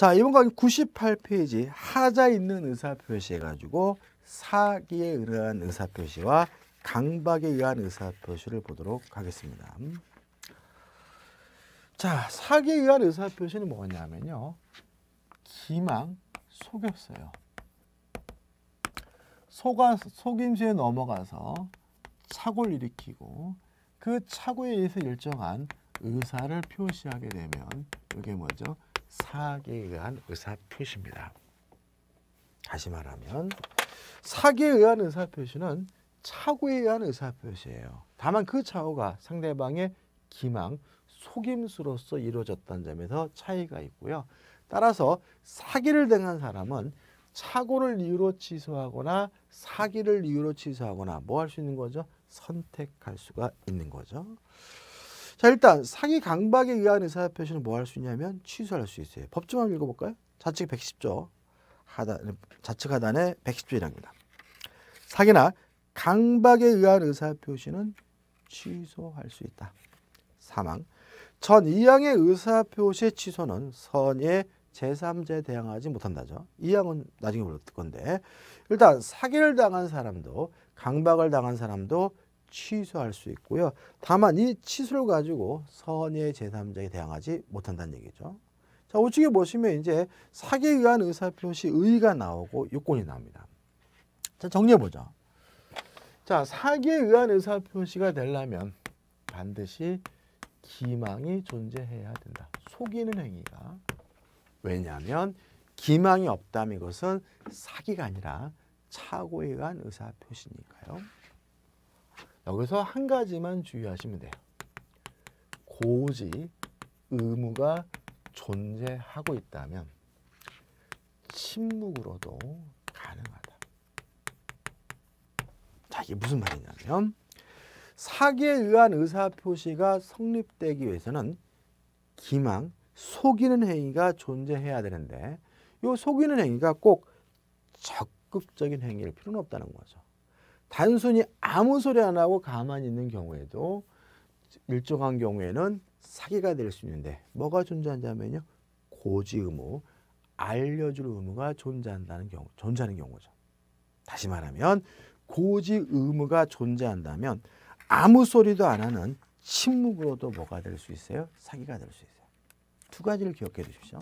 자, 이번 강의 98페이지 하자 있는 의사표시 해가지고 사기에 의한 의사표시와 강박에 의한 의사표시를 보도록 하겠습니다. 자, 사기에 의한 의사표시는 뭐냐면요. 기망, 속였어요. 속아, 속임수에 넘어가서 착오를 일으키고 그 착오에 의해서 일정한 의사를 표시하게 되면 이게 뭐죠? 사기에 의한 의사표시입니다. 다시 말하면 사기에 의한 의사표시는 착오에 의한 의사표시예요. 다만 그 착오가 상대방의 기망, 속임수로서 이루어졌다는 점에서 차이가 있고요. 따라서 사기를 당한 사람은 착오를 이유로 취소하거나 사기를 이유로 취소하거나 뭐 할 수 있는 거죠? 선택할 수가 있는 거죠. 자 일단 상위 강박에 의한 의사표시는 뭐 할 수 있냐면 취소할 수 있어요. 법조한 읽어볼까요? 좌측 110조 하단 좌측 하단에 110조이랍니다. 사기나 강박에 의한 의사표시는 취소할 수 있다. 사망 전 이항의 의사표시 의 취소는 선의 제3자에 대항하지 못한다죠. 이항은 나중에 볼 건데 일단 사기를 당한 사람도 강박을 당한 사람도 취소할 수 있고요. 다만 이 취소를 가지고 선의 제3자에 대항하지 못한다는 얘기죠. 자, 우측에 보시면 이제 사기에 의한 의사표시 의가 나오고 요건이 나옵니다. 자, 정리해보죠. 자, 사기에 의한 의사표시가 되려면 반드시 기망이 존재해야 된다. 속이는 행위가. 왜냐하면 기망이 없다면 이것은 사기가 아니라 착오에 의한 의사표시니까요. 여기서 한 가지만 주의하시면 돼요. 고지 의무가 존재하고 있다면 침묵으로도 가능하다. 자, 이게 무슨 말이냐면 사기에 의한 의사표시가 성립되기 위해서는 기망, 속이는 행위가 존재해야 되는데 이 속이는 행위가 꼭 적극적인 행위일 필요는 없다는 거죠. 단순히 아무 소리 안 하고 가만히 있는 경우에도 일정한 경우에는 사기가 될 수 있는데 뭐가 존재한다면요. 고지 의무, 알려줄 의무가 존재한다는 경우, 존재하는 경우죠. 다시 말하면 고지 의무가 존재한다면 아무 소리도 안 하는 침묵으로도 뭐가 될 수 있어요? 사기가 될 수 있어요. 두 가지를 기억해 주십시오.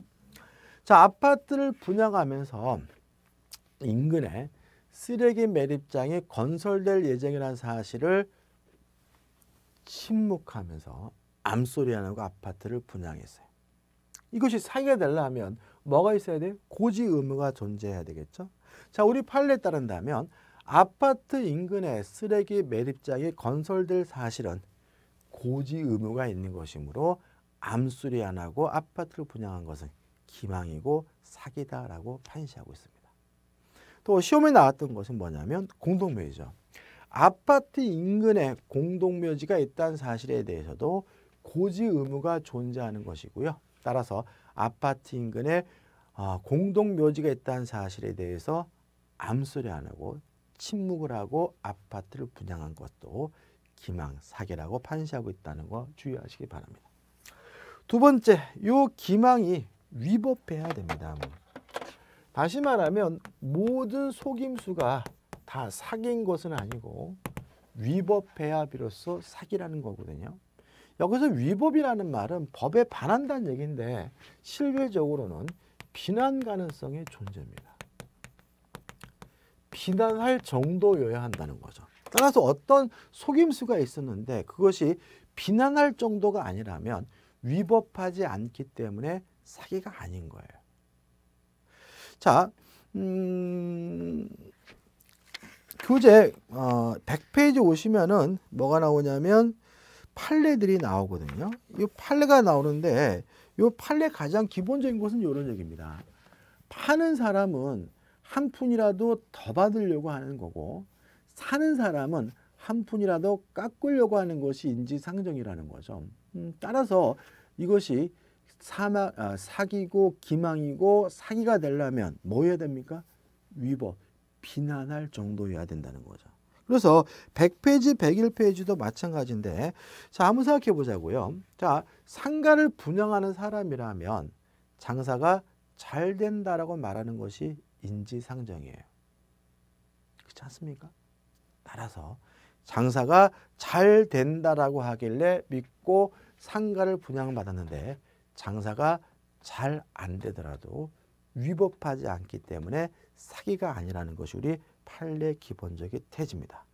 자, 아파트를 분양하면서 인근에 쓰레기 매립장이 건설될 예정이라는 사실을 침묵하면서 암소리안 하고 아파트를 분양했어요. 이것이 사기가 되려면 뭐가 있어야 돼 고지 의무가 존재해야 되겠죠. 자, 우리 판례에 따른다면 아파트 인근에 쓰레기 매립장이 건설될 사실은 고지 의무가 있는 것이므로 암수리안하고 아파트를 분양한 것은 기망이고 사기다라고 판시하고 있습니다. 또 시험에 나왔던 것은 뭐냐면 공동묘지죠. 아파트 인근에 공동묘지가 있다는 사실에 대해서도 고지 의무가 존재하는 것이고요. 따라서 아파트 인근에 어, 공동묘지가 있다는 사실에 대해서 암소리 안 하고 침묵을 하고 아파트를 분양한 것도 기망 사기라고 판시하고 있다는 거 주의하시기 바랍니다. 두 번째, 요 기망이 위법해야 됩니다. 다시 말하면 모든 속임수가 다 사기인 것은 아니고 위법해야 비로소 사기라는 거거든요. 여기서 위법이라는 말은 법에 반한다는 얘기인데 실질적으로는 비난 가능성의 존재입니다. 비난할 정도여야 한다는 거죠. 따라서 어떤 속임수가 있었는데 그것이 비난할 정도가 아니라면 위법하지 않기 때문에 사기가 아닌 거예요. 자, 음, 교재 어, 100페이지 오시면은 뭐가 나오냐면 판례들이 나오거든요. 이 판례가 나오는데 이 판례 가장 기본적인 것은 이런 얘기입니다. 파는 사람은 한 푼이라도 더 받으려고 하는 거고 사는 사람은 한 푼이라도 깎으려고 하는 것이 인지상정이라는 거죠. 음, 따라서 이것이 사마, 아, 사기고 기망이고 사기가 되려면 뭐 해야 됩니까? 위법, 비난할 정도여야 된다는 거죠. 그래서 100페이지, 101페이지도 마찬가지인데 자 한번 생각해 보자고요. 자 상가를 분양하는 사람이라면 장사가 잘 된다라고 말하는 것이 인지상정이에요. 그렇지 않습니까? 따라서 장사가 잘 된다라고 하길래 믿고 상가를 분양받았는데 장사가 잘 안 되더라도 위법하지 않기 때문에 사기가 아니라는 것이 우리 판례 기본적인 태지입니다.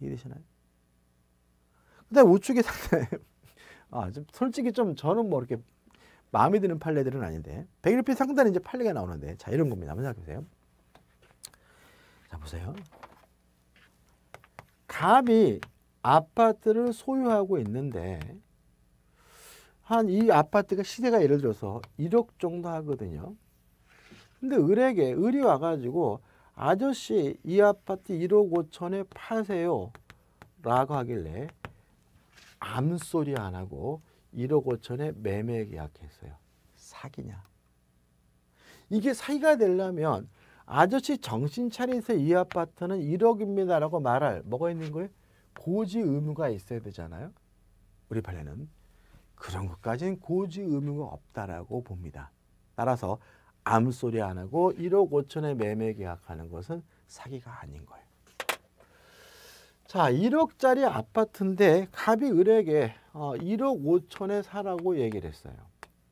이해되시나요? 근데 우측이 상당 아, 좀 솔직히 좀 저는 뭐 이렇게 마음에 드는 판례들은 아닌데 백일피 상단에 이제 판례가 나오는데 자 이런 겁니다. 한번 생각해 보세요. 자 보세요. 갑이 아파트를 소유하고 있는데 한이 아파트가 시세가 예를 들어서 1억 정도 하거든요. 근데 을에게 을이 와가지고 아저씨 이 아파트 1억 5천에 파세요 라고 하길래 암소리 안 하고 1억 5천에 매매 계약했어요. 사기냐. 이게 사기가 되려면 아저씨 정신 차리세요. 이 아파트는 1억입니다라고 말할 뭐가 있는 거예요? 고지 의무가 있어야 되잖아요. 우리 발레는. 그런 것까지는 고지 의무가 없다라고 봅니다. 따라서 암 소리 안 하고 1억 5천에 매매 계약하는 것은 사기가 아닌 거예요. 자, 1억짜리 아파트인데 갑이 을에게 1억 어, 5천에 사라고 얘기를 했어요.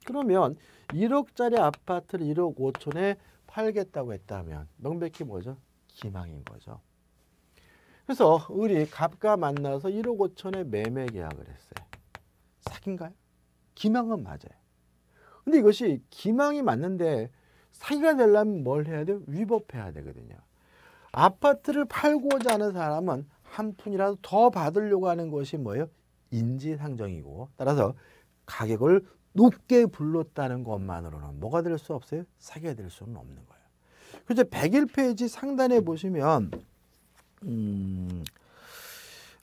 그러면 1억짜리 아파트를 1억 5천에 팔겠다고 했다면 명백히 뭐죠? 기망인 거죠. 그래서 을이 갑과 만나서 1억 5천에 매매 계약을 했어요. 사기인가요? 기망은 맞아요. 근데 이것이 기망이 맞는데 사기가 되려면 뭘 해야 돼요? 위법해야 되거든요. 아파트를 팔고자 하는 사람은 한 푼이라도 더 받으려고 하는 것이 뭐예요? 인지상정이고 따라서 가격을 높게 불렀다는 것만으로는 뭐가 될 수 없어요? 사기가 될 수는 없는 거예요. 그래서 101페이지 상단에 보시면 음,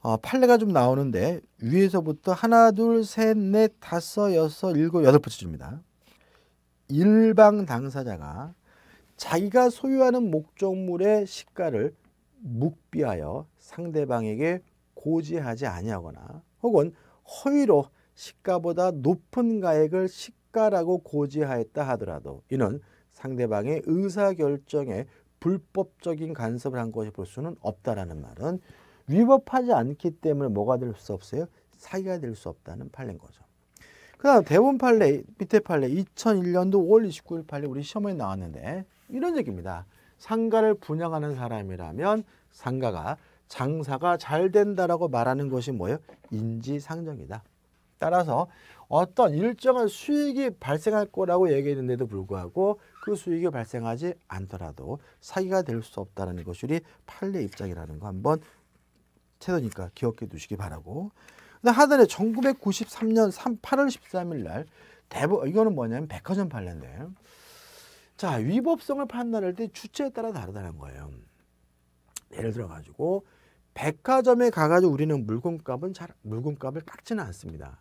어, 판례가 좀 나오는데 위에서부터 하나 둘셋넷 다섯 여섯 일곱 여덟 번째 줍니다 일방 당사자가 자기가 소유하는 목적물의 시가를 묵비하여 상대방에게 고지하지 아니하거나 혹은 허위로 시가보다 높은 가액을 시가라고 고지하였다 하더라도 이는 상대방의 의사결정에 불법적인 간섭을 한 것이 볼 수는 없다라는 말은 위법하지 않기 때문에 뭐가 될 수 없어요? 사기가 될 수 없다는 판례인 거죠. 그 다음 대본 판례, 밑에 판례 2001년도 5월 29일 판례 우리 시험에 나왔는데 이런 얘기입니다. 상가를 분양하는 사람이라면 상가가 장사가 잘 된다라고 말하는 것이 뭐예요? 인지상정이다. 따라서 어떤 일정한 수익이 발생할 거라고 얘기했는데도 불구하고 그 수익이 발생하지 않더라도 사기가 될 수 없다는 것이 우리 판례 입장이라는 거 한번 채도니까 기억해 두시기 바라고. 하단에 1993년 8월 13일 날 대법 이거는 뭐냐면 백화점 판례인데 자 위법성을 판단할 때 주체에 따라 다르다는 거예요. 예를 들어 가지고 백화점에 가가지고 우리는 물건값은 잘 물건값을 깎지는 않습니다.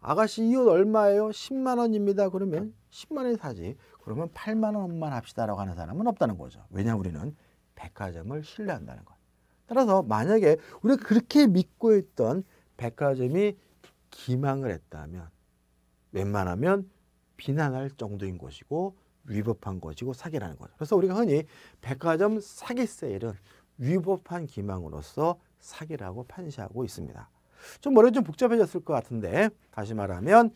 아가씨 이 옷 얼마예요? 10만 원입니다. 그러면 10만 원에 사지. 그러면 8만 원만 합시다라고 하는 사람은 없다는 거죠. 왜냐 우리는 백화점을 신뢰한다는 거예요. 따라서 만약에 우리가 그렇게 믿고 있던 백화점이 기망을 했다면 웬만하면 비난할 정도인 것이고 위법한 것이고 사기라는 거죠. 그래서 우리가 흔히 백화점 사기 세일은 위법한 기망으로서 사기라고 판시하고 있습니다. 좀 머리 좀 복잡해졌을 것 같은데 다시 말하면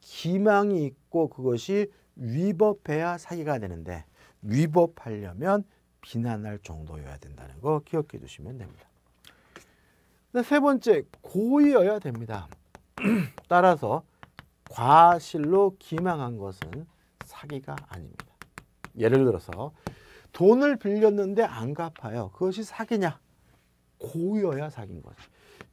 기망이 있고 그것이 위법해야 사기가 되는데 위법하려면 비난할 정도여야 된다는 거 기억해 주시면 됩니다. 세 번째, 고의여야 됩니다. 따라서 과실로 기망한 것은 사기가 아닙니다. 예를 들어서 돈을 빌렸는데 안 갚아요. 그것이 사기냐? 고의여야 사기인 거죠.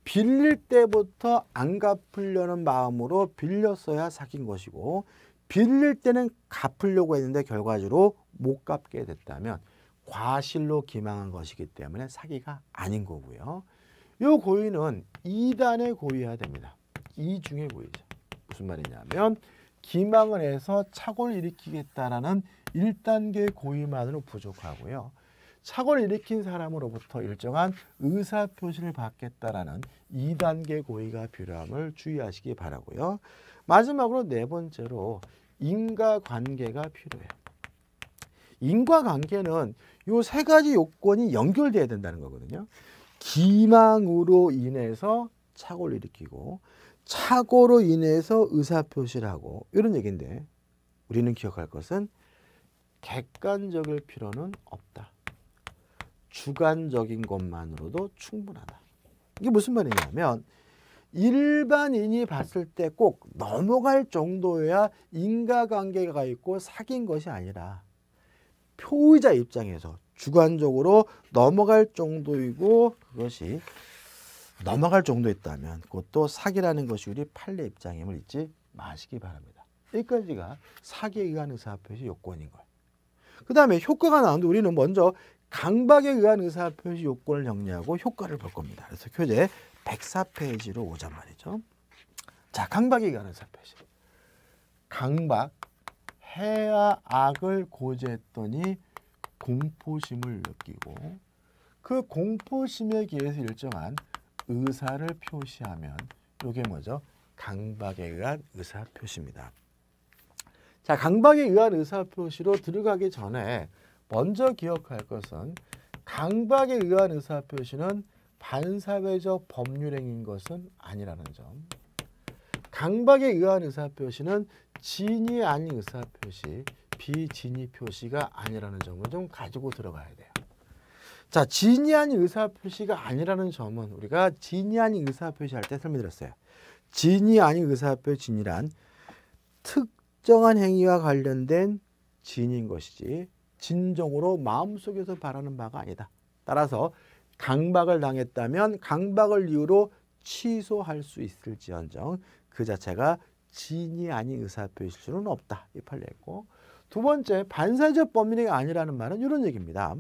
빌릴 때부터 안 갚으려는 마음으로 빌렸어야 사기인 것이고 빌릴 때는 갚으려고 했는데 결과적으로 못 갚게 됐다면 과실로 기망한 것이기 때문에 사기가 아닌 거고요. 요 고의는 2단의 고의해야 됩니다. 2중의 고의죠. 무슨 말이냐면 기망을 해서 착오를 일으키겠다라는 1단계 고의만으로 부족하고요. 착오를 일으킨 사람으로부터 일정한 의사표시를 받겠다라는 2단계 고의가 필요함을 주의하시기 바라고요. 마지막으로 네 번째로 인과관계가 필요해요. 인과관계는 요 세 가지 요건이 연결되어야 된다는 거거든요. 기망으로 인해서 착오를 일으키고 착오로 인해서 의사표시를 하고 이런 얘기인데 우리는 기억할 것은 객관적일 필요는 없다. 주관적인 것만으로도 충분하다. 이게 무슨 말이냐면 일반인이 봤을 때 꼭 넘어갈 정도여야 인과관계가 있고 사귄 것이 아니라 표의자 입장에서 주관적으로 넘어갈 정도이고 그것이 넘어갈 정도였다면 그것도 사기라는 것이 우리 판례 입장임을 잊지 마시기 바랍니다. 여기까지가 사기에 의한 의사표시 요건인 거예요. 그 다음에 효과가 나오는데 우리는 먼저 강박에 의한 의사표시 요건을 정리하고 효과를 볼 겁니다. 그래서 교재 104페이지로 오자 말이죠. 자, 강박에 의한 의사표시. 강박, 해와 악을 고지했더니 공포심을 느끼고 그 공포심에 기해서 일정한 의사를 표시하면 이게 뭐죠? 강박에 의한 의사표시입니다. 자, 강박에 의한 의사표시로 들어가기 전에 먼저 기억할 것은 강박에 의한 의사표시는 반사회적 법률행인 것은 아니라는 점. 강박에 의한 의사표시는 진이 아닌 의사표시, 비진이 표시가 아니라는 점을 좀 가지고 들어가야 돼요. 자, 진이 아닌 의사표시가 아니라는 점은 우리가 진이 아닌 의사표시 할 때 설명드렸어요. 진이 아닌 의사표시 진이란 특정한 행위와 관련된 진인 것이지 진정으로 마음속에서 바라는 바가 아니다. 따라서 강박을 당했다면 강박을 이유로 취소할 수 있을지언정 그 자체가 진이 아닌 의사표일 수는 없다. 이 판례였고 두 번째 반사적 법률이 아니라는 말은 이런 얘기입니다.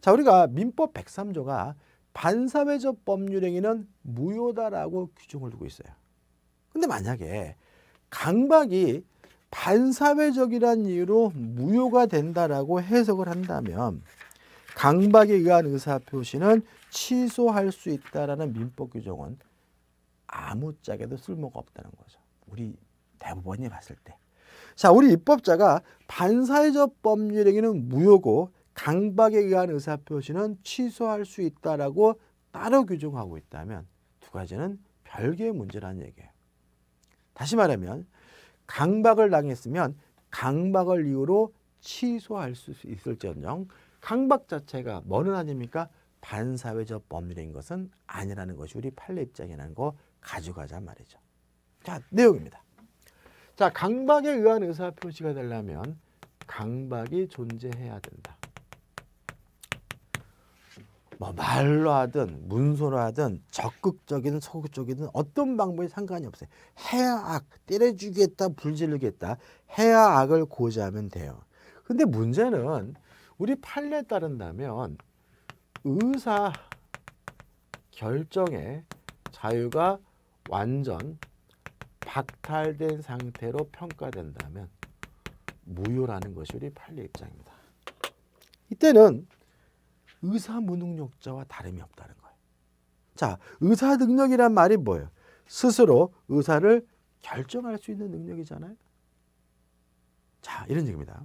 자 우리가 민법 103조가 반사회적 법률행위는 무효다라고 규정을 두고 있어요. 근데 만약에 강박이 반사회적이란 이유로 무효가 된다라고 해석을 한다면 강박에 의한 의사표시는 취소할 수 있다라는 민법 규정은 아무짝에도 쓸모가 없다는 거죠. 우리 대법원이 봤을 때. 자, 우리 입법자가 반사회적 법률 행위는 무효고 강박에 의한 의사표시는 취소할 수 있다라고 따로 규정하고 있다면 두 가지는 별개의 문제라는 얘기예요. 다시 말하면 강박을 당했으면 강박을 이유로 취소할 수 있을지언정 강박 자체가 뭐는 아닙니까? 반사회적 법률인 것은 아니라는 것이 우리 판례 입장이라는 거 가져가자 말이죠. 자, 내용입니다. 자, 강박에 의한 의사 표시가 되려면 강박이 존재해야 된다. 뭐 말로 하든 문서로 하든 적극적이 소극적이든 어떤 방법이 상관이 없어요. 해야 악, 때려주겠다, 불지르겠다. 해야 악을 고지하면 돼요. 근데 문제는 우리 판례에 따른다면 의사 결정의 자유가 완전 박탈된 상태로 평가된다면 무효라는 것이 우리 판례 입장입니다. 이때는 의사 무능력자와 다름이 없다는 거예요. 자, 의사 능력이란 말이 뭐예요? 스스로 의사를 결정할 수 있는 능력이잖아요. 자, 이런 얘기입니다.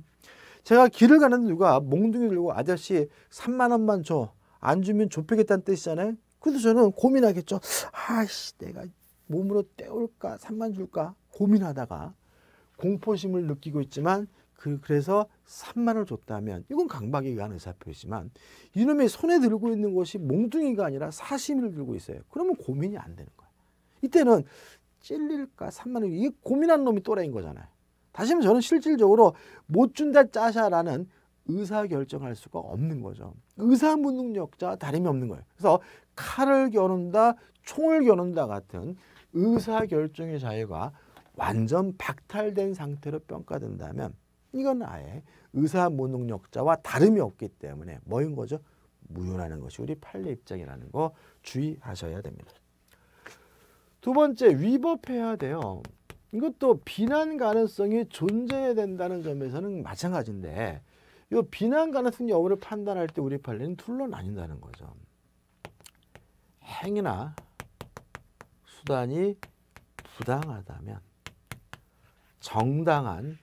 제가 길을 가는데 누가 몽둥이 들고 아저씨 3만 원만 줘. 안 주면 좁히겠다는 뜻이잖아요. 그래서 저는 고민하겠죠. 아씨, 내가 몸으로 때울까 산만 줄까 고민하다가 공포심을 느끼고 있지만 그, 그래서 산만을 줬다면 이건 강박에 의한 의사표시지만 이놈의 손에 들고 있는 것이 몽둥이가 아니라 사심을 들고 있어요. 그러면 고민이 안 되는 거예 이때는 찔릴까 3만원 이 고민한 놈이 또라이인 거잖아요. 다시 한번 저는 실질적으로 못 준다 짜샤라는 의사결정할 수가 없는 거죠. 의사무능력자 다름이 없는 거예요. 그래서 칼을 겨눈다 총을 겨눈다 같은 의사결정의 자유가 완전 박탈된 상태로 평가된다면 이건 아예 의사 무능력자와 다름이 없기 때문에 뭐인 거죠? 무효라는 것이 우리 판례 입장이라는 거 주의하셔야 됩니다. 두 번째 위법해야 돼요. 이것도 비난 가능성이 존재해야 된다는 점에서는 마찬가지인데 이 비난 가능성 여부를 판단할 때 우리 판례는 둘로 나뉜다는 거죠. 행위나 수단이 부당하다면 정당한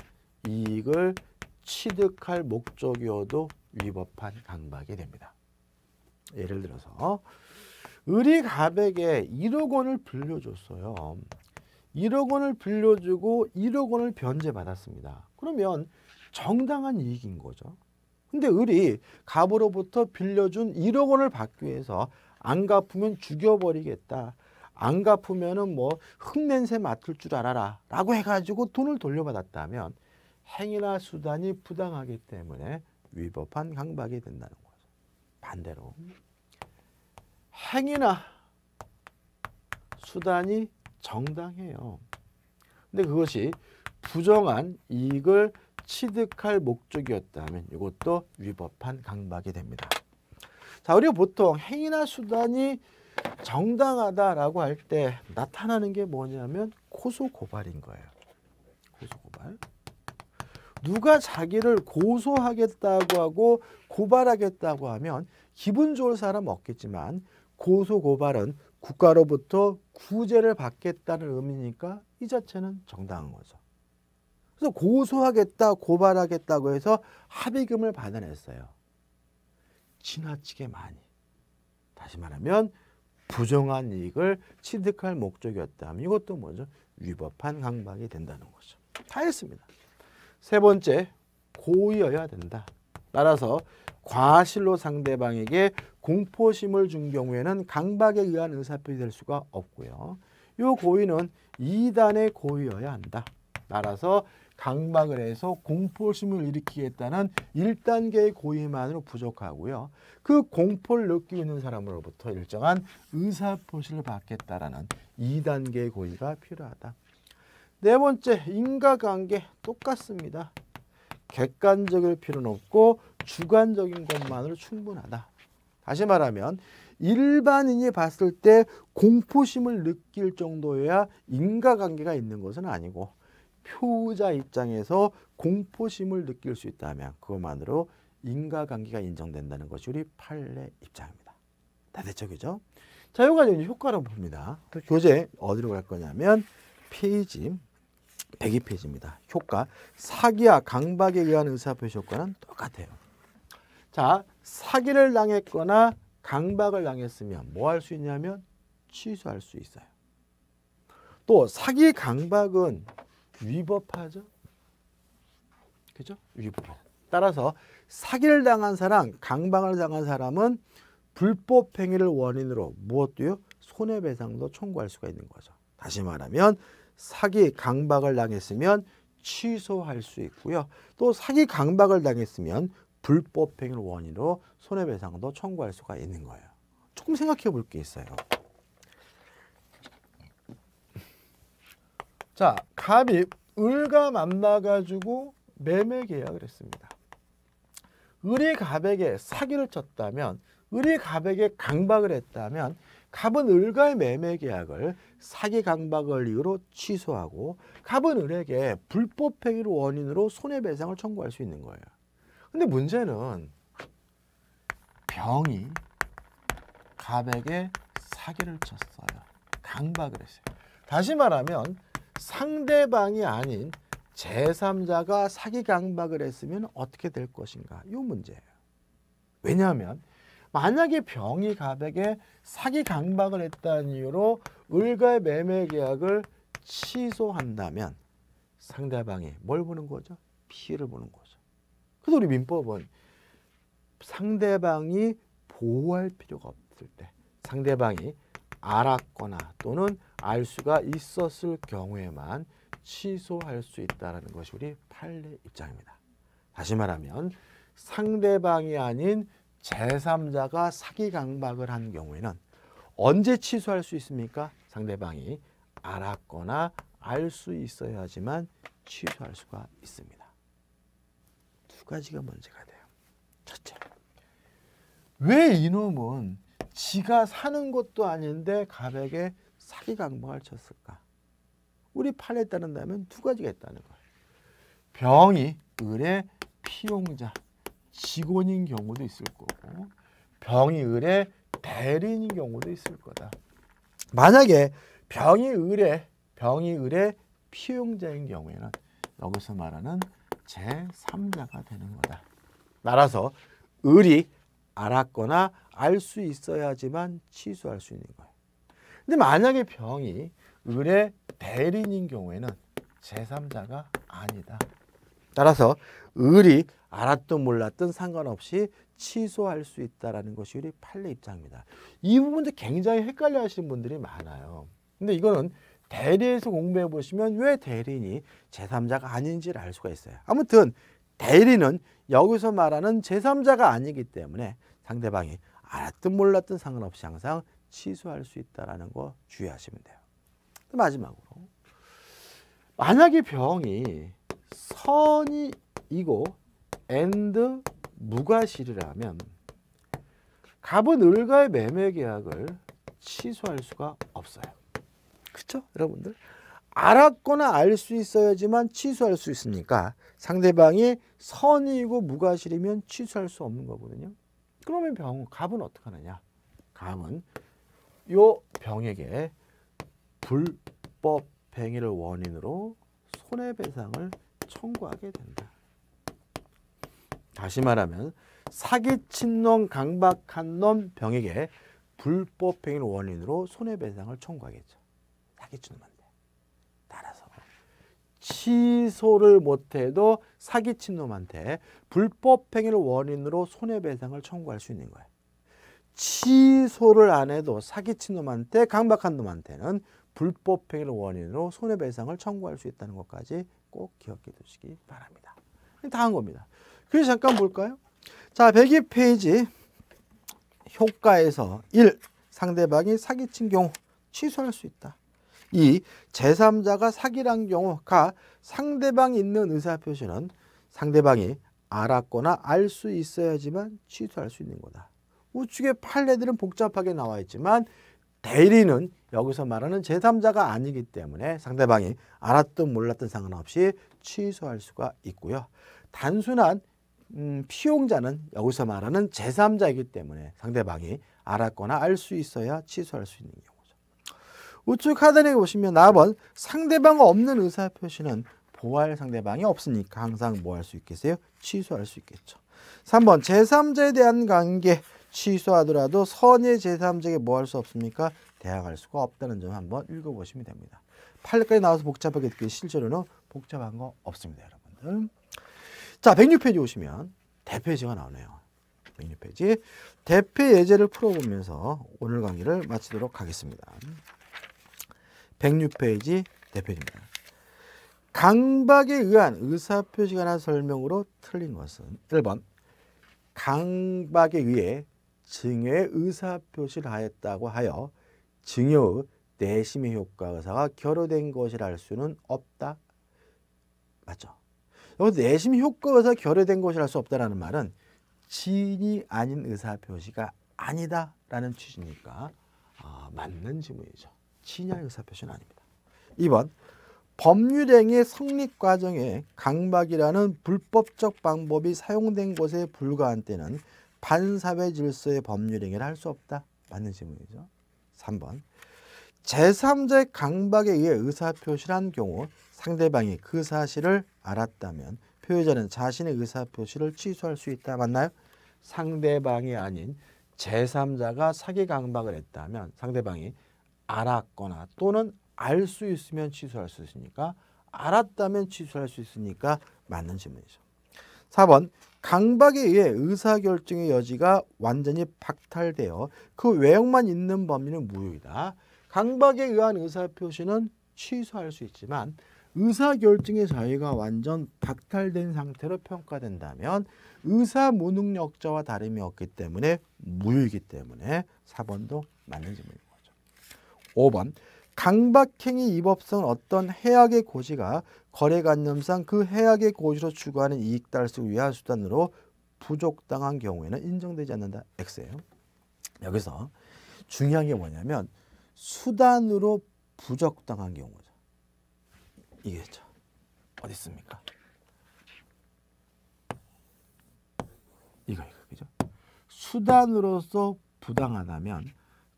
이익을 취득할 목적이어도 위법한 강박이 됩니다. 예를 들어서 을이 갑에게 1억 원을 빌려줬어요. 1억 원을 빌려주고 1억 원을 변제받았습니다. 그러면 정당한 이익인 거죠. 근데 을이 갑으로부터 빌려준 1억 원을 받기 위해서 안 갚으면 죽여버리겠다. 안 갚으면은 뭐 흙냄새 맡을 줄 알아라 라고 해가지고 돈을 돌려받았다면 행위나 수단이 부당하기 때문에 위법한 강박이 된다는 거죠. 반대로 행위나 수단이 정당해요. 근데 그것이 부정한 이익을 취득할 목적이었다면 이것도 위법한 강박이 됩니다. 자, 우리가 보통 행위나 수단이 정당하다라고 할 때 나타나는 게 뭐냐면 고소고발인 거예요. 고소고발. 누가 자기를 고소하겠다고 하고 고발하겠다고 하면 기분 좋을 사람 없겠지만 고소고발은 국가로부터 구제를 받겠다는 의미니까 이 자체는 정당한 거죠. 그래서 고소하겠다 고발하겠다고 해서 합의금을 받아냈어요. 지나치게 많이. 다시 말하면 부정한 이익을 취득할 목적이었다면 이것도 먼저 위법한 강박이 된다는 거죠. 다 했습니다. 세 번째, 고의여야 된다. 따라서 과실로 상대방에게 공포심을 준 경우에는 강박에 의한 의사표시 될 수가 없고요. 요 고의는 이단의 고의여야 한다. 따라서 강박을 해서 공포심을 일으키겠다는 1단계의 고의만으로 부족하고요. 그 공포를 느끼고 있는 사람으로부터 일정한 의사표시를 받겠다라는 2단계의 고의가 필요하다. 네 번째, 인과관계 똑같습니다. 객관적일 필요는 없고 주관적인 것만으로 충분하다. 다시 말하면 일반인이 봤을 때 공포심을 느낄 정도여야 인과관계가 있는 것은 아니고 표자 입장에서 공포심을 느낄 수 있다면 그것만으로 인과관계가 인정된다는 것이 우리 판례 입장입니다. 다대적이죠. 자, 요가 이제 효과라 봅니다. 교재 어디로 갈 거냐면 페이지 102페이지입니다. 효과. 사기와 강박에 의한 의사표시 효과는 똑같아요. 자, 사기를 당했거나 강박을 당했으면 뭐 할 수 있냐면 취소할 수 있어요. 또 사기 강박은 위법하죠. 그죠? 위법. 따라서 사기를 당한 사람, 강방을 당한 사람은 불법 행위를 원인으로 무엇도요? 손해배상도 청구할 수가 있는 거죠. 다시 말하면 사기 강박을 당했으면 취소할 수 있고요. 또 사기 강박을 당했으면 불법 행위를 원인으로 손해배상도 청구할 수가 있는 거예요. 조금 생각해 볼 게 있어요. 자, 갑이 을과 만나가지고 매매 계약을 했습니다. 을이 갑에게 사기를 쳤다면 을이 갑에게 강박을 했다면 갑은 을과의 매매 계약을 사기 강박을 이유로 취소하고 갑은 을에게 불법 행위를 원인으로 손해배상을 청구할 수 있는 거예요. 근데 문제는 병이 갑에게 사기를 쳤어요. 강박을 했어요. 다시 말하면 상대방이 아닌 제3자가 사기 강박을 했으면 어떻게 될 것인가 이 문제예요. 왜냐하면 만약에 병이 가백에 사기 강박을 했다는 이유로 을과의 매매 계약을 취소한다면 상대방이 뭘 보는 거죠? 피해를 보는 거죠. 그래서 우리 민법은 상대방이 보호할 필요가 없을 때 상대방이 알았거나 또는 알 수가 있었을 경우에만 취소할 수 있다는 것이 우리 판례 입장입니다. 다시 말하면 상대방이 아닌 제3자가 사기 강박을 한 경우에는 언제 취소할 수 있습니까? 상대방이 알았거나 알 수 있어야지만 취소할 수가 있습니다. 두 가지가 문제가 돼요. 첫째, 왜 이놈은 지가 사는 것도 아닌데 갑에 사기가 악몽을 쳤을까? 우리 판에 따른다면 두 가지가 있다는 거예요. 병이 을의 피용자, 직원인 경우도 있을 거고 병이 을의 대리인 경우도 있을 거다. 만약에 병이 을의 병이 을의 피용자인 경우에는 여기서 말하는 제3자가 되는 거다. 따라서 을이 알았거나 알 수 있어야지만 취소할 수 있는 거예요. 근데 만약에 병이 을의 대리인 경우에는 제3자가 아니다. 따라서 을이 알았든 몰랐든 상관없이 취소할 수 있다는 것이 우리 판례 입장입니다. 이 부분도 굉장히 헷갈려 하시는 분들이 많아요. 근데 이거는 대리에서 공부해 보시면 왜 대리인이 제3자가 아닌지를 알 수가 있어요. 아무튼 대리는 여기서 말하는 제3자가 아니기 때문에 상대방이 알았든 몰랐든 상관없이 항상 취소할 수 있다라는 거 주의하시면 돼요. 마지막으로 만약에 병이 선이고 and 무과실이라면 갑은 을과의 매매 계약을 취소할 수가 없어요. 그렇죠? 여러분들 알았거나 알 수 있어야지만 취소할 수 있으니까 상대방이 선이고 무과실이면 취소할 수 없는 거거든요. 그러면 병 갑은 어떻게 하느냐? 갑은 요 병에게 불법 행위를 원인으로 손해배상을 청구하게 된다. 다시 말하면 사기친 놈, 강박한 놈 병에게 불법 행위를 원인으로 손해배상을 청구하겠죠. 사기친 놈한테. 따라서 취소를 못해도 사기친 놈한테 불법 행위를 원인으로 손해배상을 청구할 수 있는 거예요. 취소를 안 해도 사기친 놈한테 강박한 놈한테는 불법 행위를 원인으로 손해배상을 청구할 수 있다는 것까지 꼭 기억해 두시기 바랍니다. 다한 겁니다. 그래서 잠깐 볼까요? 자, 102페이지 효과에서 1. 상대방이 사기친 경우 취소할 수 있다. 2. 제3자가 사기란 경우가 상대방이 있는 의사표시는 상대방이 알았거나 알 수 있어야지만 취소할 수 있는 거다. 우측의 판례들은 복잡하게 나와 있지만 대리는 여기서 말하는 제3자가 아니기 때문에 상대방이 알았든 몰랐든 상관없이 취소할 수가 있고요. 단순한 음, 피용자는 여기서 말하는 제3자이기 때문에 상대방이 알았거나 알 수 있어야 취소할 수 있는 경우죠. 우측 하단에 보시면 4번 상대방 없는 의사표시는 보호할 상대방이 없으니까 항상 뭐 할 수 있겠어요? 취소할 수 있겠죠. 3번 제3자에 대한 관계 취소하더라도 선의 제3자에게 뭐 할 수 없습니까? 대항할 수가 없다는 점 한번 읽어보시면 됩니다. 8까지 나와서 복잡하게 듣기 실제로는 복잡한 거 없습니다. 여러분들. 자 106페이지 오시면 대표예가 나오네요. 106페이지 대표예제를 풀어보면서 오늘 강의를 마치도록 하겠습니다. 106페이지 대표입니다. 강박에 의한 의사표시가 나 설명으로 틀린 것은 1번 강박에 의해 증여의 의사표시를 하였다고 하여 증여의 내심의 효과 의사가 결여된 것이라 할 수는 없다. 맞죠? 내심 효과 의사 결여된 것이라 수 없다라는 말은 진이 아닌 의사표시가 아니다라는 취지니까 아, 맞는 지문이죠. 진야 의사표시는 아닙니다. 2번 법률행위 성립 과정에 강박이라는 불법적 방법이 사용된 것에 불과한 때는 반사회 질서의 법률 행위를 할 수 없다. 맞는 질문이죠. 3번. 제3자의 강박에 의해 의사표시한 경우 상대방이 그 사실을 알았다면 표의자는 자신의 의사표시를 취소할 수 있다. 맞나요? 상대방이 아닌 제3자가 사기 강박을 했다면 상대방이 알았거나 또는 알 수 있으면 취소할 수 있으니까 알았다면 취소할 수 있으니까 맞는 질문이죠. 4번 강박에 의해 의사결정의 여지가 완전히 박탈되어 그 외형만 있는 범위는 무효이다. 강박에 의한 의사표시는 취소할 수 있지만 의사결정의 자유가 완전 박탈된 상태로 평가된다면 의사 무능력자와 다름이 없기 때문에 무효이기 때문에 4번도 맞는 질문인 거죠. 5번 강박행위 입법성 어떤 해악의 고지가 거래관념상 그 해악의 고지로 추구하는 이익 달성 위한 수단으로 부족당한 경우에는 인정되지 않는다. X예요. 여기서 중요한 게 뭐냐면 수단으로 부적당한 경우죠. 이게죠. 어디 있습니까? 이거 이거 그죠? 수단으로서 부당하다면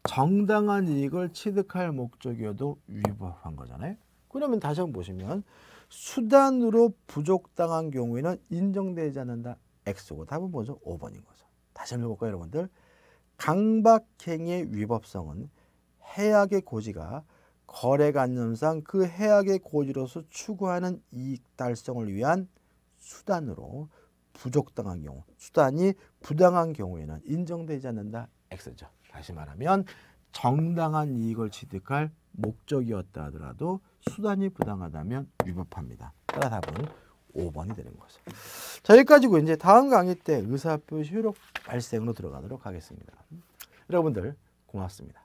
정당한 이익을 취득할 목적이어도 위법한 거잖아요. 그러면 다시 한번 보시면 수단으로 부족당한 경우에는 인정되지 않는다. X고 답은 뭐죠? 5번인 거죠. 다시 한번 볼까요 여러분들? 강박행위의 위법성은 해악의 고지가 거래관념상 그 해악의 고지로서 추구하는 이익 달성을 위한 수단으로 부족당한 경우, 수단이 부당한 경우에는 인정되지 않는다. X죠. 다시 말하면 정당한 이익을 취득할 목적이었다 하더라도 수단이 부당하다면 위법합니다. 따라 답은 5번이 되는 거죠. 자, 여기까지고 이제 다음 강의 때의사표 효력 발생으로 들어가도록 하겠습니다. 여러분들 고맙습니다.